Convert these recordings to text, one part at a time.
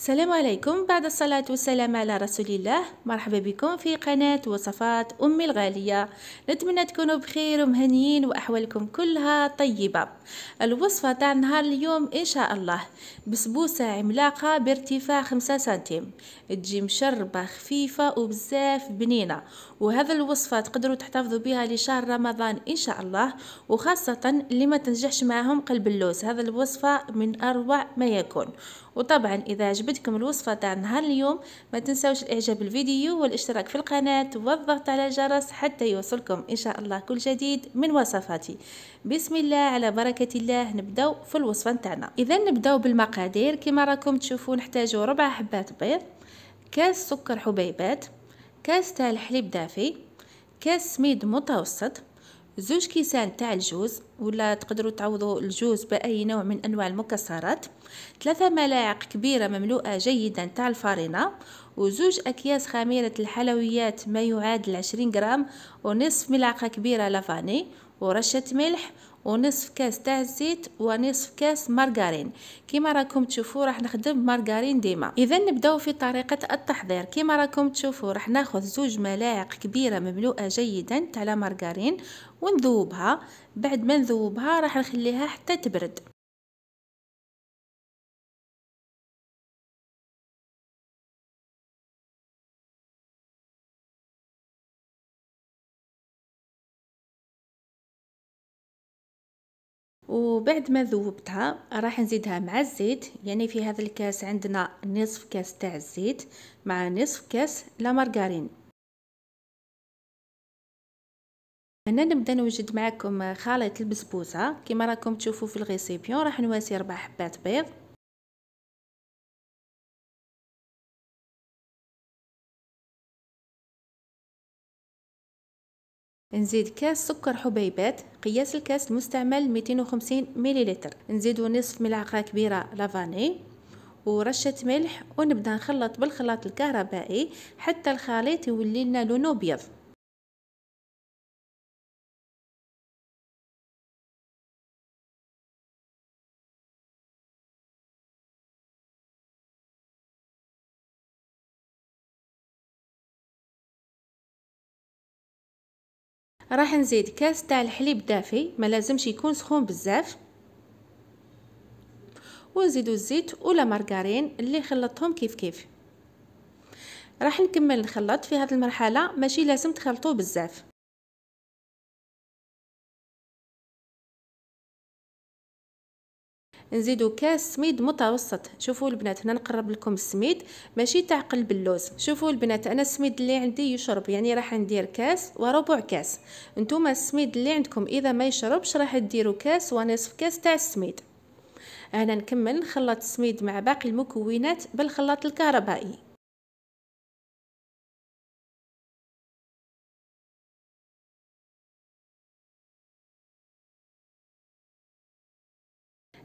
السلام عليكم بعد الصلاة والسلام على رسول الله مرحبا بكم في قناة وصفات أمي الغالية نتمنى تكونوا بخير ومهنيين وأحوالكم كلها طيبة الوصفة تاع نهار اليوم إن شاء الله بسبوسة عملاقة بارتفاع خمسة سنتيم تجي مشربة خفيفة وبزاف بنينة وهذا الوصفة تقدروا تحتفظوا بها لشهر رمضان إن شاء الله وخاصة اللي ما تنجحش معهم قلب اللوز هذا الوصفة من أروع ما يكون وطبعا إذا عجبت عجبتكم الوصفة تاع نهار اليوم ما تنسوش الاعجاب بالفيديو والاشتراك في القناة والضغط على الجرس حتى يوصلكم ان شاء الله كل جديد من وصفاتي بسم الله على بركة الله نبدأ في الوصفة تاعنا اذا نبدأ بالمقادير كما راكم تشوفون نحتاجوا ربع حبات بيض كاس سكر حبيبات كاس تاع الحليب دافي كاس سميد متوسط زوج كيسان تاع الجوز ولا تقدروا تعوضوا الجوز باي نوع من انواع المكسرات ثلاثة ملاعق كبيره مملوءه جيدا تاع الفارينه وزوج اكياس خميره الحلويات ما يعادل 20 غرام ونصف ملعقه كبيره لافاني ورشه ملح ونصف كاس تاع الزيت ونصف كاس مارغرين كيما راكم تشوفوا راح نخدم مارغرين ديما اذا نبداو في طريقه التحضير كيما راكم تشوفوا راح ناخذ زوج ملاعق كبيره مملوءه جيدا تاع مارغرين ونذوبها بعد ما نذوبها راح نخليها حتى تبرد وبعد ما ذوبتها راح نزيدها مع الزيت يعني في هذا الكاس عندنا نصف كاس تاع الزيت مع نصف كاس لا هنا نبدا نوجد معكم خليط البسبوسه كما راكم تشوفوا في الغيسيبيون راح نواسي ربع حبات بيض نزيد كاس سكر حبيبات قياس الكاس المستعمل 250 مليلتر نزيدو نصف ملعقه كبيره لافاني ورشة ملح ونبدا نخلط بالخلاط الكهربائي حتى الخليط يولي لنا لونه ابيض راح نزيد كاس تاع الحليب دافي ما لازمش يكون سخون بزاف ونزيدو الزيت ولا مارغرين اللي خلطتهم كيف كيف راح نكمل نخلط في هذه المرحله ماشي لازم تخلطوا بزاف نزيدو كاس سميد متوسط شوفوا البنات هنا نقرب لكم السميد ماشي تاع قلب اللوز شوفوا البنات انا السميد اللي عندي يشرب يعني راح ندير كاس وربع كاس نتوما السميد اللي عندكم اذا ما يشربش راح ديروا كاس ونصف كاس تاع السميد هنا نكمل نخلط السميد مع باقي المكونات بالخلاط الكهربائي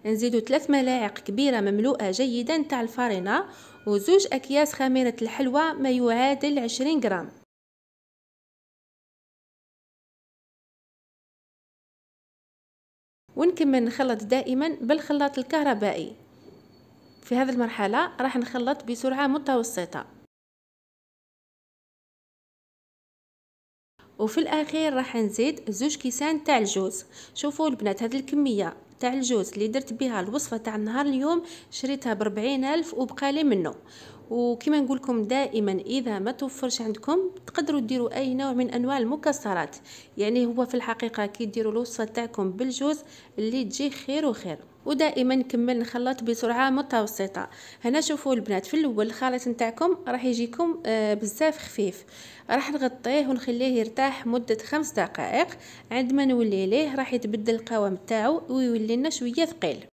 نزيدو 3 ملاعق كبيره مملوءه جيدا تاع الفارينه وزوج اكياس خميره الحلوى ما يعادل 20 غرام ونكمل نخلط دائما بالخلاط الكهربائي في هذه المرحله راح نخلط بسرعه متوسطه وفي الاخير راح نزيد زوج كيسان تاع الجوز شوفوا البنات هذه الكميه تاع الجوز اللي درت بها الوصفه تاع النهار اليوم شريتها بربعين الف وبقالي منه وكما نقولكم دائما اذا ما توفرش عندكم تقدروا ديروا اي نوع من انواع المكسرات يعني هو في الحقيقه كي ديروا الوصفه تاعكم بالجوز اللي تجي خير وخير ودائما نكمل نخلط بسرعه متوسطه هنا شوفوا البنات في الاول الخليط نتاعكم راح يجيكم آه، بزاف خفيف راح نغطيه ونخليه يرتاح مده خمس دقائق عندما نولي ليه راح يتبدل القوام تاعو ويولي لنا شويه ثقيل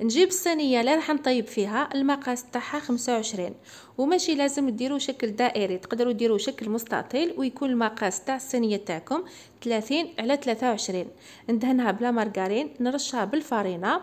نجيب الصينيه اللي راح نطيب فيها المقاس تاعها 25 وماشي لازم ديروا شكل دائري تقدروا ديروا شكل مستطيل ويكون المقاس تاع الصينيه تاعكم 30 على 23 ندهنها بلا مارغرين نرشها بالفرينه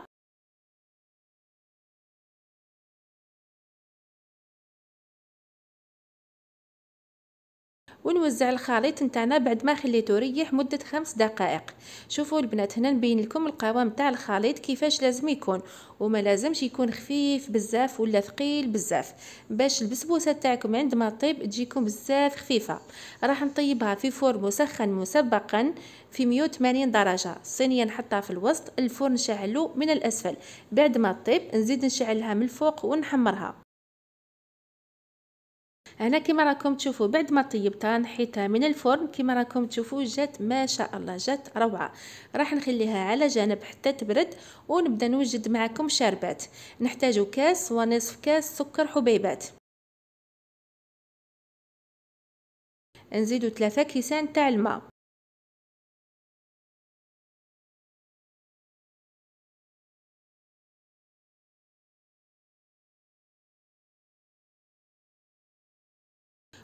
ونوزع الخليط نتاعنا بعد ما خليته يريح مده خمس دقائق شوفوا البنات هنا نبين لكم القوام تاع الخليط كيفاش لازم يكون وما لازمش يكون خفيف بزاف ولا ثقيل بزاف باش البسبوسه تاعكم عندما طيب تجيكم بزاف خفيفه راح نطيبها في فرن مسخن مسبقا في 180 درجه الصينيه نحطها في الوسط الفرن نشعلو من الاسفل بعد ما طيب نزيد نشعلها من الفوق ونحمرها هنا كما راكم تشوفوا بعد ما طيبتها نحيتها من الفرن كما راكم تشوفوا جات ما شاء الله جات روعه راح نخليها على جنب حتى تبرد ونبدا نوجد معكم شربات نحتاجو كاس ونصف كاس سكر حبيبات نزيدو ثلاثة كيسان تاع الماء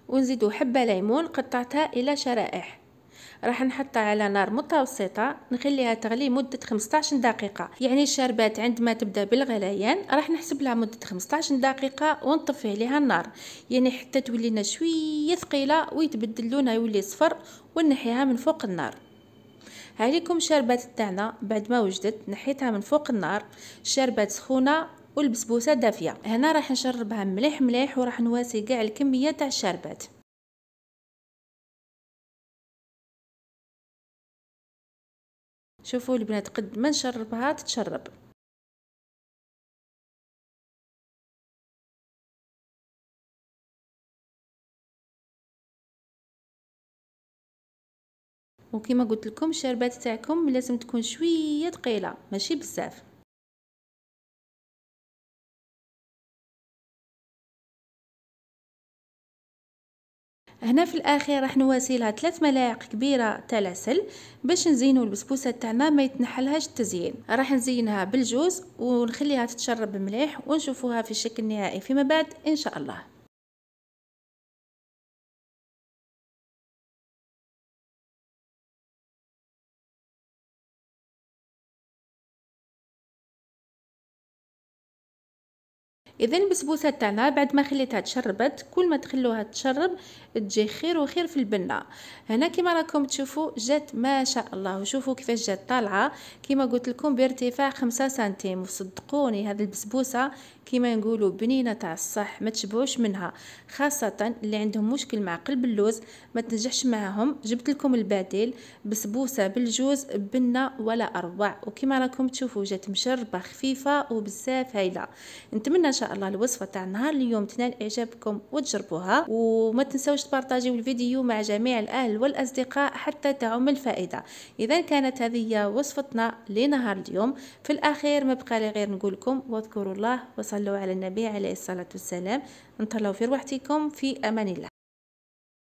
ونزيدو حبة ليمون قطعتها إلى شرائح راح نحطها على نار متوسطة نخليها تغلي مدة 15 دقيقة يعني الشربات عندما تبدأ بالغليان راح نحسب لها مدة 15 دقيقة ونطفي عليها النار يعني حتى تولينا شوية ثقيلة ويتبدل لونها يولي صفر ونحيها من فوق النار هاليكم الشربات تاعنا بعد ما وجدت نحيتها من فوق النار شربات سخونة والبسبوسه دافيه هنا راح نشربها مليح مليح وراح نواسي كاع الكميه تاع الشربات شوفوا البنات قد ما نشربها تتشرب وكما قلت لكم الشربات تاعكم لازم تكون شويه ثقيله ماشي بزاف هنا في الاخير راح نواسي لها ملاعق كبيره تاع العسل باش نزينو البسبوسه تاعنا ما يتنحلهاش التزيين راح نزينها بالجوز ونخليها تتشرب مليح ونشوفوها في الشكل النهائي فيما بعد ان شاء الله اذا البسبوسه تاعنا بعد ما خليتها تشربت كل ما تخلوها تشرب تجي خير وخير في البنه هنا كما راكم تشوفوا جات ما شاء الله وشوفوا كيفاش جات طالعه كما قلت لكم بارتفاع 5 سنتيم وصدقوني هذه البسبوسه كما نقولوا بنينه تاع الصح ما تشبعوش منها خاصه اللي عندهم مشكل مع قلب اللوز ما تنجحش معاهم جبت لكم البديل بسبوسه بالجوز بنه ولا اروع وكما راكم تشوفوا جات مشربه خفيفه وبزاف هايله نتمنى ان شاء الله الوصفه تاع نهار اليوم تنال اعجابكم وتجربوها وما تنساوش تبارطاجيو الفيديو مع جميع الاهل والاصدقاء حتى تعم الفائده اذا كانت هذه هي وصفتنا لنهار اليوم في الاخير ما بقى لي غير نقول لكم واذكروا الله وصلوا على النبي عليه الصلاه والسلام نتلاو في روحتكم في امان الله